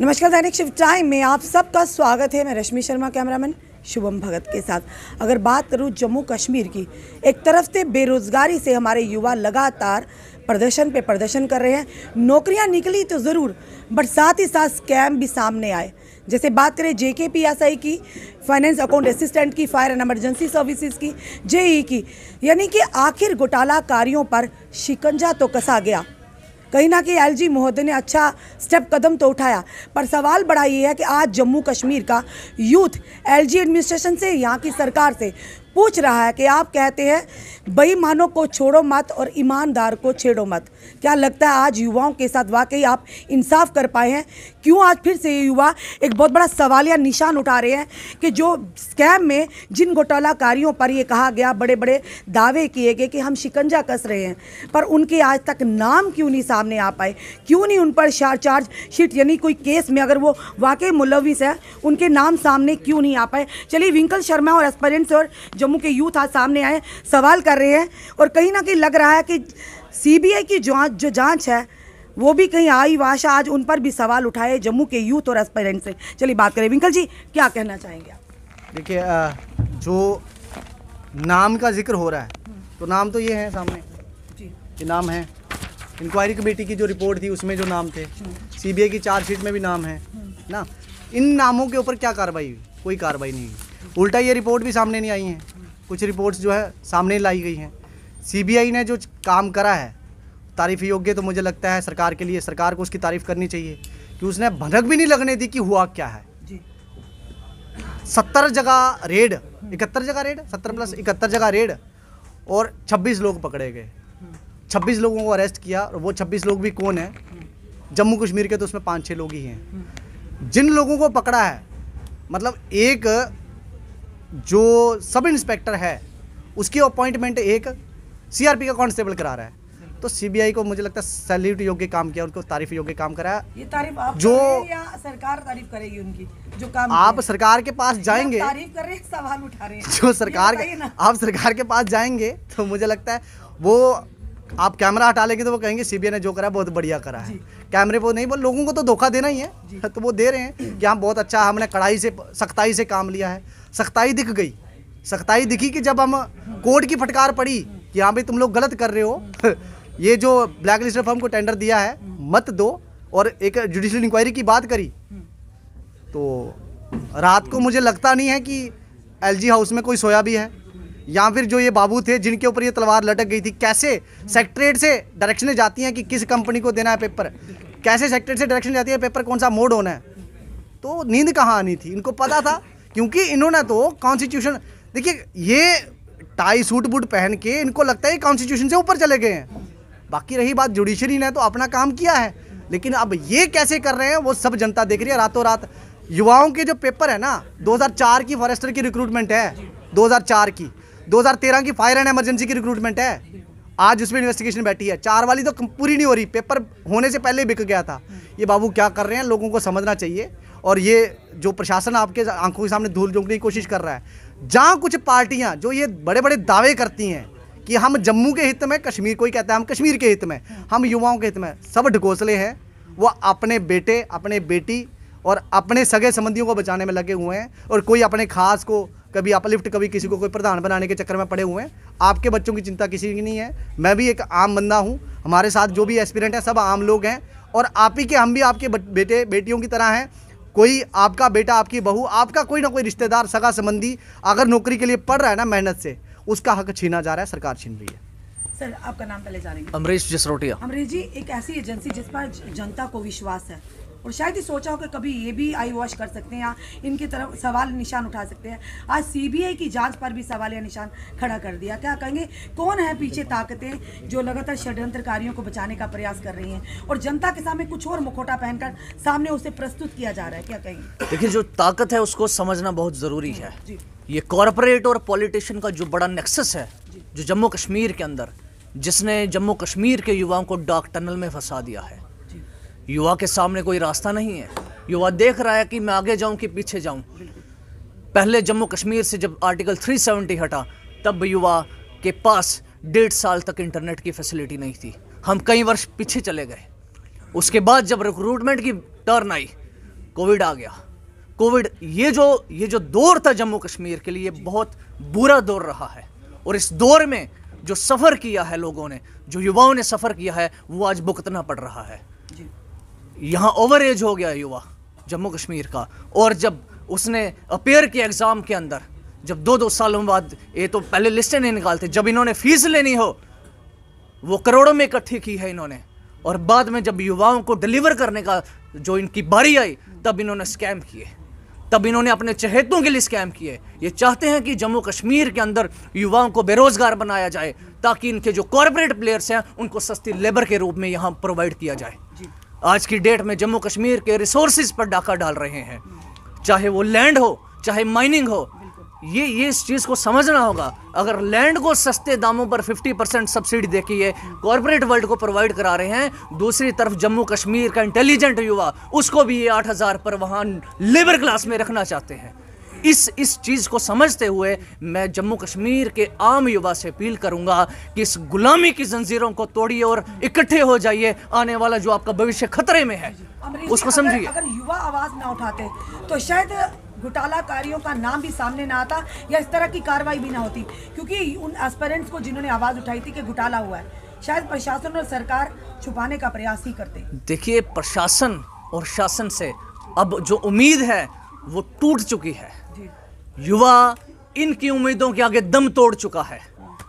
नमस्कार दैनिक शिव टाइम में आप सबका स्वागत है मैं रश्मि शर्मा कैमरामैन शुभम भगत के साथ अगर बात करूं जम्मू कश्मीर की एक तरफ से बेरोज़गारी से हमारे युवा लगातार प्रदर्शन पे प्रदर्शन कर रहे हैं नौकरियां निकली तो ज़रूर बट साथ ही साथ स्कैम भी सामने आए जैसे बात करें जे के पी एस आई की फाइनेंस अकाउंट असिस्टेंट की फायर एंड एमरजेंसी सर्विसेज की जेई की यानी कि आखिर घोटाला कार्यों पर शिकंजा तो कसा गया कहीं ना कहीं एलजी महोदय ने अच्छा स्टेप कदम तो उठाया पर सवाल बड़ा ये है कि आज जम्मू कश्मीर का यूथ एलजी एडमिनिस्ट्रेशन से यहाँ की सरकार से पूछ रहा है कि आप कहते हैं बेईमानों को छोड़ो मत और ईमानदार को छेड़ो मत क्या लगता है आज युवाओं के साथ वाकई आप इंसाफ कर पाए हैं क्यों आज फिर से ये युवा एक बहुत बड़ा सवाल या निशान उठा रहे हैं कि जो स्कैम में जिन घोटालाकारियों पर ये कहा गया बड़े बड़े दावे किए गए कि हम शिकंजा कस रहे हैं पर उनके आज तक नाम क्यों नहीं सामने आ पाए क्यों नहीं उन पर चार्ज शीट यानी कोई केस में अगर वो वाकई मुलविस है उनके नाम सामने क्यों नहीं आ पाए चलिए विंकल शर्मा और एस्पेरेंट्स और जो जम्मू के यूथ आज सामने आए सवाल कर रहे हैं और कहीं ना कहीं लग रहा है कि सीबीआई की जांच जो जांच है वो भी कहीं आई वाशा आज उन पर भी सवाल उठाए जम्मू के यूथ और एस्पेरेंट से चलिए बात करें विंकल जी क्या कहना चाहेंगे आप देखिए जो नाम का जिक्र हो रहा है तो नाम तो ये है सामने जी ये नाम है इंक्वायरी कमेटी की जो रिपोर्ट थी उसमें जो नाम थे हम्म। सीबीआई की चार्जशीट में भी नाम है हम्म। ना इन नामों के ऊपर क्या कार्रवाई हुई कोई कार्रवाई नहीं हुई उल्टा ये रिपोर्ट भी सामने नहीं आई है कुछ रिपोर्ट्स जो है सामने लाई गई हैं सीबीआई ने जो काम करा है तारीफ़ योग्य तो मुझे लगता है सरकार के लिए सरकार को उसकी तारीफ़ करनी चाहिए कि उसने भनक भी नहीं लगने दी कि हुआ क्या है सत्तर जगह रेड इकहत्तर जगह रेड सत्तर प्लस इकहत्तर जगह रेड और छब्बीस लोग पकड़े गए हम्म। छब्बीस लोगों को अरेस्ट किया और वो छब्बीस लोग भी कौन है हम्म। जम्मू कश्मीर के तो उसमें पाँच छः लोग ही हैं हम्म। जिन लोगों को पकड़ा है मतलब एक जो सब इंस्पेक्टर है उसकी अपॉइंटमेंट एक सीआरपी का कांस्टेबल करा रहा है तो सीबीआई को मुझे लगता है सैल्यूट योग्य काम किया उनको तारीफ योग्य काम कराया ये तारीफ आप जो या सरकार तारीफ करेगी उनकी जो काम आप सरकार के पास जाएंगे तारीफ कर रहे हैं सवाल उठा रहे हैं जो सरकार आप सरकार के पास जाएंगे तो मुझे लगता है वो आप कैमरा हटा लेंगे तो वो कहेंगे सीबीआई ने जो करा बहुत बढ़िया करा है कैमरे पर नहीं बोल लोगों को तो धोखा देना ही है तो वो दे रहे हैं कि हम हाँ, बहुत अच्छा हमने कड़ाई से सख्ताई से काम लिया है सख्ताई दिख गई सख्ताई दिखी कि जब हम कोर्ट की फटकार पड़ी कि हाँ भाई तुम लोग गलत कर रहे हो ये जो ब्लैक लिस्ट फर्म को टेंडर दिया है मत दो और एक जुडिशल इंक्वायरी की बात करी तो रात को मुझे लगता नहीं है कि एलजी हाउस में कोई सोया भी है या फिर जो ये बाबू थे जिनके ऊपर ये तलवार लटक गई थी कैसे सेक्ट्रेट से डायरेक्शनें जाती हैं कि किस कंपनी को देना है पेपर कैसे सेक्ट्रेट से डायरेक्शन जाती है पेपर कौन सा मोड होना है तो नींद कहाँ आनी थी इनको पता था क्योंकि इन्होंने तो कॉन्स्टिट्यूशन देखिए ये टाई सूट बूट पहन के इनको लगता है कॉन्स्टिट्यूशन से ऊपर चले गए हैं बाकी रही बात जुडिशरी ने तो अपना काम किया है लेकिन अब ये कैसे कर रहे हैं वो सब जनता देख रही है रातों रात युवाओं के जो पेपर है ना 2004 की फॉरेस्टर की रिक्रूटमेंट है 2004 की 2013 की फायर एंड एमरजेंसी की रिक्रूटमेंट है आज उसमें इन्वेस्टिगेशन बैठी है चार वाली तो पूरी नहीं हो रही पेपर होने से पहले बिक गया था ये बाबू क्या कर रहे हैं लोगों को समझना चाहिए और ये जो प्रशासन आपके आंखों के सामने धूल झोंकने की कोशिश कर रहा है जहाँ कुछ पार्टियाँ जो ये बड़े बड़े दावे करती हैं कि हम जम्मू के हित में कश्मीर कोई कहता है हम कश्मीर के हित में हम युवाओं के हित में सब ढकोसले हैं वो अपने बेटे अपने बेटी और अपने सगे संबंधियों को बचाने में लगे हुए हैं और कोई अपने खास को कभी अपलिफ्ट कभी किसी को कोई प्रधान बनाने के चक्कर में पड़े हुए हैं आपके बच्चों की चिंता किसी की नहीं है मैं भी एक आम बंदा हूँ हमारे साथ जो भी एस्पिरेंट है सब आम लोग हैं और आप ही के हम भी आपके बेटे बेटियों की तरह हैं कोई आपका बेटा आपकी बहू आपका कोई ना कोई रिश्तेदार सगा संबंधी अगर नौकरी के लिए पढ़ रहा है ना मेहनत से उसका हक छीना जा रहा है सरकार छीन रही है सर आपका नाम पहले है अमरीश जसरोटिया अमरीश जी एक ऐसी एजेंसी जिस पर जनता को विश्वास है और शायद ही सोचा हो कि कभी ये भी आई वॉश कर सकते हैं या इनकी तरफ सवाल निशान उठा सकते हैं आज सीबीआई की जांच पर भी सवाल या निशान खड़ा कर दिया क्या कहेंगे कौन है पीछे ताकतें जो लगातार षड्यंत्रकारियों को बचाने का प्रयास कर रही हैं और जनता के सामने कुछ और मुखोटा पहनकर सामने उसे प्रस्तुत किया जा रहा है क्या कहेंगे देखिए जो ताकत है उसको समझना बहुत ज़रूरी है ये कॉरपोरेट और पॉलिटिशियन का जो बड़ा नेक्सस है जो जम्मू कश्मीर के अंदर जिसने जम्मू कश्मीर के युवाओं को डाक टनल में फंसा दिया है युवा के सामने कोई रास्ता नहीं है युवा देख रहा है कि मैं आगे जाऊं कि पीछे जाऊं पहले जम्मू कश्मीर से जब आर्टिकल 370 हटा तब युवा के पास डेढ़ साल तक इंटरनेट की फैसिलिटी नहीं थी हम कई वर्ष पीछे चले गए उसके बाद जब रिक्रूटमेंट की टर्न आई कोविड आ गया कोविड ये जो ये जो दौर था जम्मू कश्मीर के लिए बहुत बुरा दौर रहा है और इस दौर में जो सफ़र किया है लोगों ने जो युवाओं ने सफ़र किया है वो आज भुगतना पड़ रहा है यहाँ ओवर एज हो गया युवा जम्मू कश्मीर का और जब उसने अपेयर किया एग्ज़ाम के अंदर जब दो दो सालों बाद ये तो पहले लिस्टें नहीं निकालते जब इन्होंने फीस लेनी हो वो करोड़ों में इकट्ठी की है इन्होंने और बाद में जब युवाओं को डिलीवर करने का जो इनकी बारी आई तब इन्होंने स्कैम किए तब इन्होंने अपने चहेतों के लिए स्कैम किए ये चाहते हैं कि जम्मू कश्मीर के अंदर युवाओं को बेरोज़गार बनाया जाए ताकि इनके जो कॉरपोरेट प्लेयर्स हैं उनको सस्ती लेबर के रूप में यहाँ प्रोवाइड किया जाए आज की डेट में जम्मू कश्मीर के रिसोर्सेज पर डाका डाल रहे हैं चाहे वो लैंड हो चाहे माइनिंग हो ये ये इस चीज़ को समझना होगा अगर लैंड को सस्ते दामों पर 50 परसेंट सब्सिडी देके ये कॉरपोरेट वर्ल्ड को प्रोवाइड करा रहे हैं दूसरी तरफ जम्मू कश्मीर का इंटेलिजेंट युवा उसको भी ये आठ हज़ार पर वहाँ लेबर क्लास में रखना चाहते हैं इस इस चीज़ को समझते हुए मैं जम्मू कश्मीर के आम युवा से अपील करूंगा कि इस गुलामी की जंजीरों को तोड़िए और इकट्ठे हो जाइए आने वाला जो आपका भविष्य खतरे में है उसको समझिए अगर युवा आवाज़ ना उठाते तो शायद घोटालाकारियों का नाम भी सामने ना आता या इस तरह की कार्रवाई भी ना होती क्योंकि उन एस्पेरेंट्स को जिन्होंने आवाज़ उठाई थी कि घोटाला हुआ है शायद प्रशासन और सरकार छुपाने का प्रयास ही करते देखिए प्रशासन और शासन से अब जो उम्मीद है वो टूट चुकी है युवा इनकी उम्मीदों के आगे दम तोड़ चुका है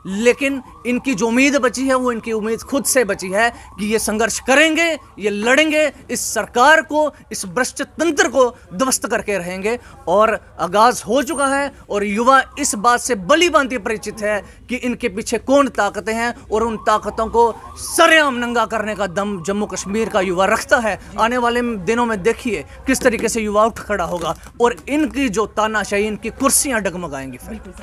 लेकिन इनकी जो उम्मीद बची है वो इनकी उम्मीद खुद से बची है कि ये संघर्ष करेंगे ये लड़ेंगे इस सरकार को इस भ्रष्ट तंत्र को ध्वस्त करके रहेंगे और आगाज़ हो चुका है और युवा इस बात से बली बांति परिचित है कि इनके पीछे कौन ताकतें हैं और उन ताकतों को सरेआम नंगा करने का दम जम्मू कश्मीर का युवा रखता है आने वाले दिनों में देखिए किस तरीके से युवा उठ खड़ा होगा और इनकी जो तानाशाही इनकी कुर्सियाँ डगमगाएंगी फिर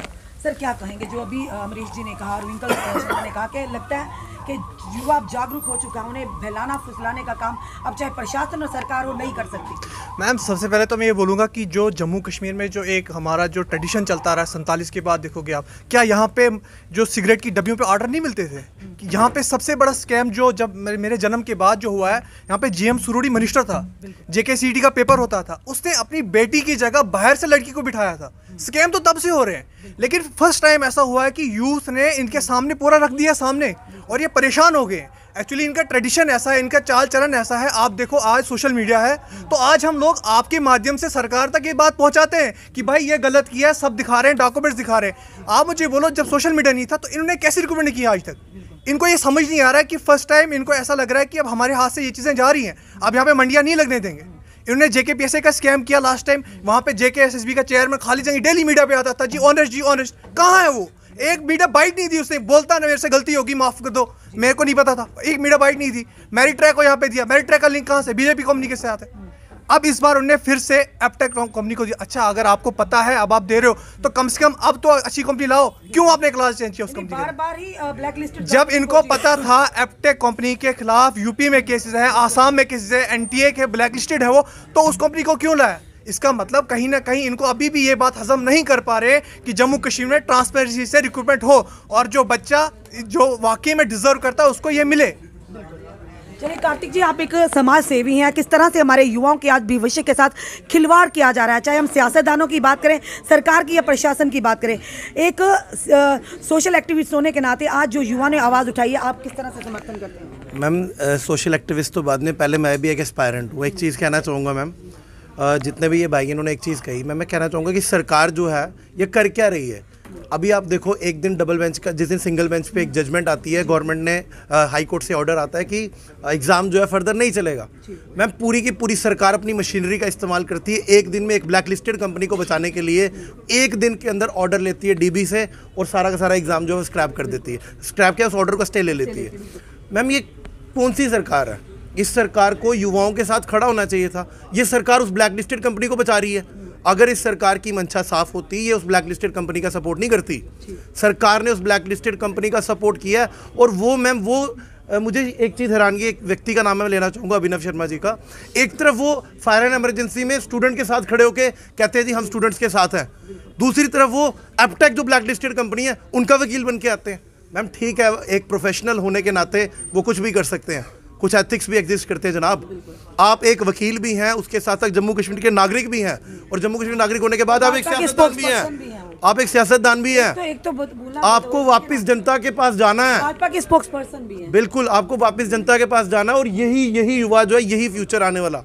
सर क्या कहेंगे जो अभी अमरीश जी ने कहा और विंकल ने कहा कि लगता है कि युवा जागरूक हो चुका है उन्हें फैलाना फुसलाने का काम अब चाहे प्रशासन और सरकार हो नहीं कर सकती मैम सबसे पहले तो मैं ये बोलूँगा कि जो जम्मू कश्मीर में जो एक हमारा जो ट्रेडिशन चलता रहा है सैंतालीस के बाद देखोगे आप क्या यहाँ पे जो सिगरेट की डब्बियों पर ऑर्डर नहीं मिलते थे यहाँ पे सबसे बड़ा स्कैम जो जब मेरे जन्म के बाद जो हुआ है यहाँ पे जीएम सुरुड़ी मिनिस्टर था जेके का पेपर होता था उसने अपनी बेटी की जगह बाहर से लड़की को बिठाया था स्कैम तो तब से हो रहे हैं लेकिन फर्स्ट टाइम ऐसा हुआ है कि यूथ ने इनके सामने पूरा रख दिया सामने और ये परेशान हो गए एक्चुअली इनका ट्रेडिशन ऐसा है इनका चाल चलन ऐसा है आप देखो आज सोशल मीडिया है तो आज हम लोग आपके माध्यम से सरकार तक ये बात पहुंचाते हैं कि भाई ये गलत किया है सब दिखा रहे हैं डॉक्यूमेंट्स दिखा रहे हैं आप मुझे बोलो जब सोशल मीडिया नहीं था तो इन्होंने कैसे रिकमेंड किया आज तक इनको ये समझ नहीं आ रहा है कि फर्स्ट टाइम इनको ऐसा लग रहा है कि अब हमारे हाथ से ये चीज़ें जा रही हैं अब यहाँ पर मंडियाँ नहीं लगने देंगे इन्होंने जेके पी का स्कैम किया लास्ट टाइम वहाँ पे जेके एस का चेयरमैन खाली जंगी डेली मीडिया पे आता था जी ऑनर्स जी ऑनर्स कहाँ है वो एक मीडिया बाइट नहीं दी उसने बोलता ना मेरे से गलती होगी माफ कर दो मेरे को नहीं पता था एक मीडिया बाइट नहीं दी मेरी ट्रैक को यहाँ पे दिया मेरी ट्रैक का लिंक कहाँ से बीजेपी कंपनी के साथ है अब इस बार उन्होंने फिर से एपटेक कंपनी को दिया अच्छा अगर आपको पता है अब आप दे रहे हो तो कम से कम अब तो अच्छी कंपनी लाओ क्यों आपने क्लास चेंज किया उस कंपनी बार बार ही ब्लैक लिस्ट जब इनको पता था एपटेक कंपनी के खिलाफ यूपी में केसेस हैं आसाम में केसेस हैं एनटीए के ब्लैक लिस्टेड है वो तो उस कंपनी को क्यों लाया इसका मतलब कहीं ना कहीं इनको अभी भी ये बात हजम नहीं कर पा रहे कि जम्मू कश्मीर में ट्रांसपेरेंसी से रिक्रूटमेंट हो और जो बच्चा जो वाकई में डिजर्व करता है उसको ये मिले चलिए कार्तिक जी आप एक समाज सेवी हैं किस तरह से हमारे युवाओं के आज भविष्य के साथ खिलवाड़ किया जा रहा है चाहे हम सियासतदानों की बात करें सरकार की या प्रशासन की बात करें एक आ, सोशल एक्टिविस्ट होने के नाते आज जो युवा ने आवाज़ उठाई है आप किस तरह से समर्थन करते हैं मैम सोशल एक्टिविस्ट तो बाद में पहले मैं भी एक एस्पायरेंट हूँ एक चीज़ कहना चाहूँगा मैम जितने भी ये भाई इन्होंने एक चीज़ कही मैं मैं कहना चाहूँगा कि सरकार जो है ये कर क्या रही है अभी आप देखो एक दिन डबल बेंच का जिस दिन सिंगल बेंच पे एक जजमेंट आती है गवर्नमेंट ने हाई कोर्ट से ऑर्डर आता है कि एग्ज़ाम जो है फर्दर नहीं चलेगा मैम पूरी की पूरी सरकार अपनी मशीनरी का इस्तेमाल करती है एक दिन में एक ब्लैक लिस्टेड कंपनी को बचाने के लिए एक दिन के अंदर ऑर्डर लेती है डी से और सारा का सारा एग्ज़ाम जो है स्क्रैप कर देती है स्क्रैप के उस ऑर्डर को स्टे ले लेती है मैम ये कौन सी सरकार है इस सरकार को युवाओं के साथ खड़ा होना चाहिए था ये सरकार उस ब्लैक लिस्टेड कंपनी को बचा रही है अगर इस सरकार की मंशा साफ होती ये उस ब्लैक लिस्टेड कंपनी का सपोर्ट नहीं करती सरकार ने उस ब्लैक लिस्टेड कंपनी का सपोर्ट किया है और वो मैम वो मुझे एक चीज़ हैरानगी एक व्यक्ति का नाम मैं लेना चाहूँगा अभिनव शर्मा जी का एक तरफ वो फायर एंड एमरजेंसी में स्टूडेंट के साथ खड़े होकर कहते हैं जी हम स्टूडेंट्स के साथ हैं दूसरी तरफ वो एपटेक जो ब्लैक लिस्टेड कंपनी है उनका वकील बन के आते हैं मैम ठीक है एक प्रोफेशनल होने के नाते वो कुछ भी कर सकते हैं कुछ एथिक्स भी एग्जिस्ट करते हैं जनाब आप एक वकील भी हैं उसके साथ साथ जम्मू कश्मीर के नागरिक भी हैं और जम्मू कश्मीर नागरिक होने के बाद आप एक सियासतदान भी हैं आप एक सियासतदान भी हैं तो- तो आपको वापस जनता के पास जाना है बिल्कुल आपको वापस जनता के पास जाना है और यही यही युवा जो है यही फ्यूचर आने वाला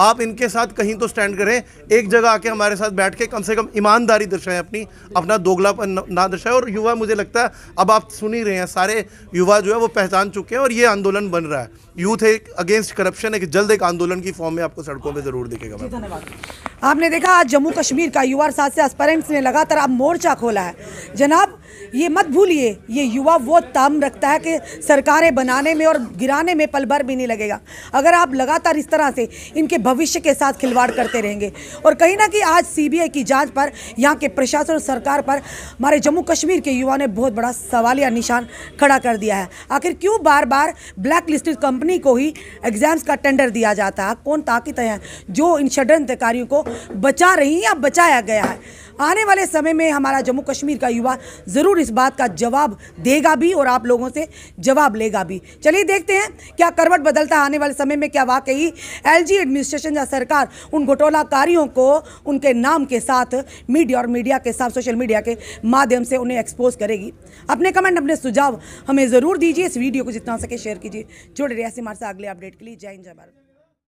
आप इनके साथ कहीं तो स्टैंड करें एक जगह आके हमारे साथ बैठ के कम से कम ईमानदारी दर्शाएं अपनी अपना दोगलापन ना दर्शाएं और युवा मुझे लगता है अब आप सुन ही रहे हैं सारे युवा जो है वो पहचान चुके हैं और ये आंदोलन बन रहा है यूथ एक अगेंस्ट करप्शन एक जल्द एक आंदोलन की फॉर्म में आपको सड़कों पर जरूर दिखेगा आपने देखा आज जम्मू कश्मीर का युवा साथ से ने लगातार अब मोर्चा खोला है जनाब ये मत भूलिए ये युवा वो ताम रखता है कि सरकारें बनाने में और गिराने में पल भर भी नहीं लगेगा अगर आप लगातार इस तरह से इनके भविष्य के साथ खिलवाड़ करते रहेंगे और कहीं ना कहीं आज सीबीआई की जांच पर यहाँ के प्रशासन और सरकार पर हमारे जम्मू कश्मीर के युवा ने बहुत बड़ा सवाल या निशान खड़ा कर दिया है आखिर क्यों बार बार ब्लैक लिस्टेड कंपनी को ही एग्जाम्स का टेंडर दिया जाता है कौन ताकत है जो इन षडयंत्रकारियों को बचा रही या बचाया गया है आने वाले समय में हमारा जम्मू कश्मीर का युवा ज़रूर इस बात का जवाब देगा भी और आप लोगों से जवाब लेगा भी चलिए देखते हैं क्या करवट बदलता आने वाले समय में क्या वाकई एल एडमिनिस्ट्रेशन या सरकार उन घोटोलाकारियों को उनके नाम के साथ मीडिया और मीडिया के साथ सोशल मीडिया के माध्यम से उन्हें एक्सपोज करेगी अपने कमेंट अपने सुझाव हमें ज़रूर दीजिए इस वीडियो को जितना सके शेयर कीजिए जुड़े रहिए ऐसे हमारे साथ अगले अपडेट के लिए जय हिंद जय भारत